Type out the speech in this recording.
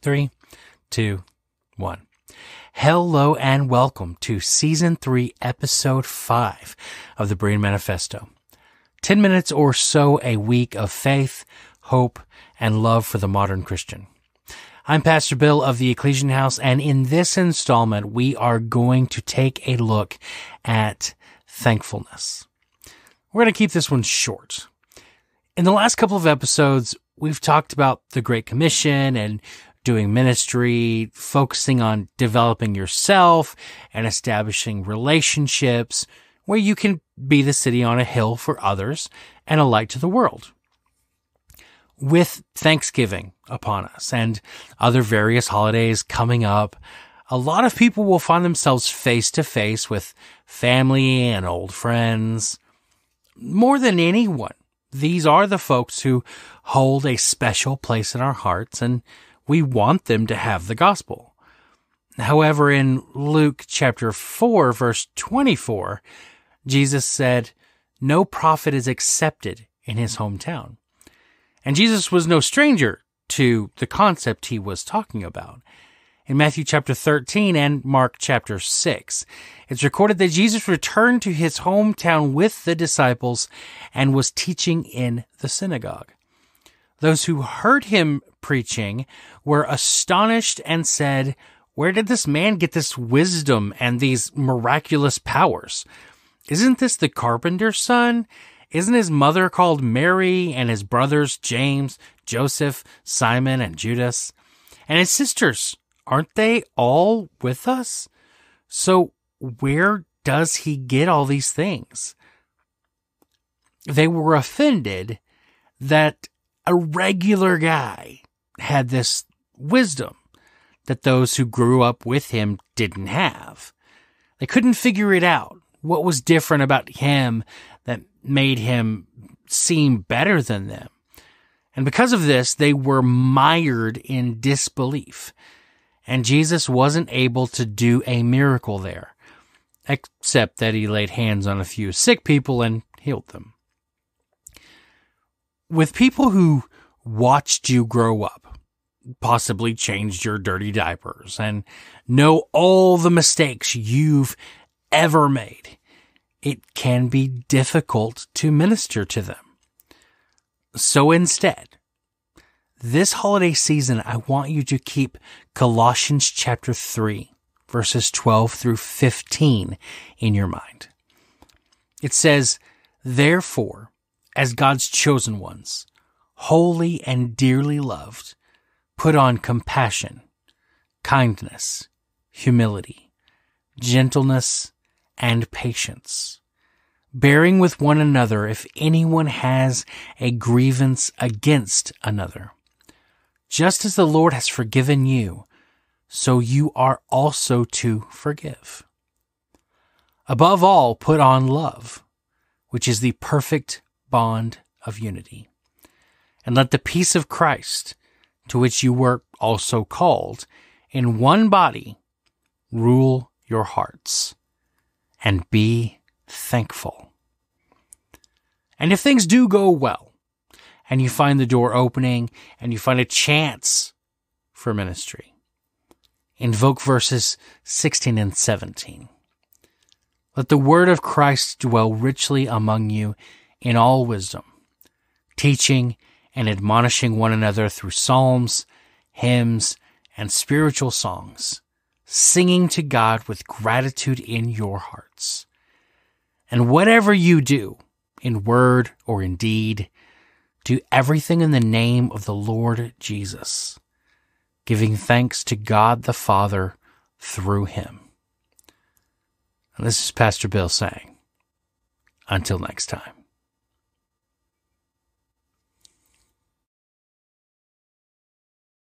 Three, two, one. Hello and welcome to season three, episode five of the Brain Manifesto. 10 minutes or so a week of faith, hope, and love for the modern Christian. I'm Pastor Bill of the Ecclesian House, and in this installment, we are going to take a look at thankfulness. We're going to keep this one short. In the last couple of episodes, we've talked about the Great Commission and doing ministry, focusing on developing yourself and establishing relationships where you can be the city on a hill for others and a light to the world. With Thanksgiving upon us and other various holidays coming up, a lot of people will find themselves face to face with family and old friends. More than anyone, these are the folks who hold a special place in our hearts and we want them to have the gospel. However, in Luke chapter 4, verse 24, Jesus said, No prophet is accepted in his hometown. And Jesus was no stranger to the concept he was talking about. In Matthew chapter 13 and Mark chapter 6, it's recorded that Jesus returned to his hometown with the disciples and was teaching in the synagogue. Those who heard him preaching were astonished and said, Where did this man get this wisdom and these miraculous powers? Isn't this the carpenter's son? Isn't his mother called Mary and his brothers James, Joseph, Simon, and Judas? And his sisters, aren't they all with us? So where does he get all these things? They were offended that a regular guy had this wisdom that those who grew up with him didn't have. They couldn't figure it out. What was different about him that made him seem better than them? And because of this, they were mired in disbelief. And Jesus wasn't able to do a miracle there, except that he laid hands on a few sick people and healed them with people who watched you grow up, possibly changed your dirty diapers, and know all the mistakes you've ever made, it can be difficult to minister to them. So instead, this holiday season, I want you to keep Colossians chapter 3, verses 12 through 15 in your mind. It says, Therefore, as God's chosen ones, holy and dearly loved, put on compassion, kindness, humility, gentleness, and patience, bearing with one another if anyone has a grievance against another. Just as the Lord has forgiven you, so you are also to forgive. Above all, put on love, which is the perfect bond of unity. And let the peace of Christ, to which you were also called, in one body, rule your hearts and be thankful. And if things do go well, and you find the door opening, and you find a chance for ministry, invoke verses 16 and 17. Let the word of Christ dwell richly among you in all wisdom, teaching and admonishing one another through psalms, hymns, and spiritual songs, singing to God with gratitude in your hearts. And whatever you do, in word or in deed, do everything in the name of the Lord Jesus, giving thanks to God the Father through him. And this is Pastor Bill saying, until next time.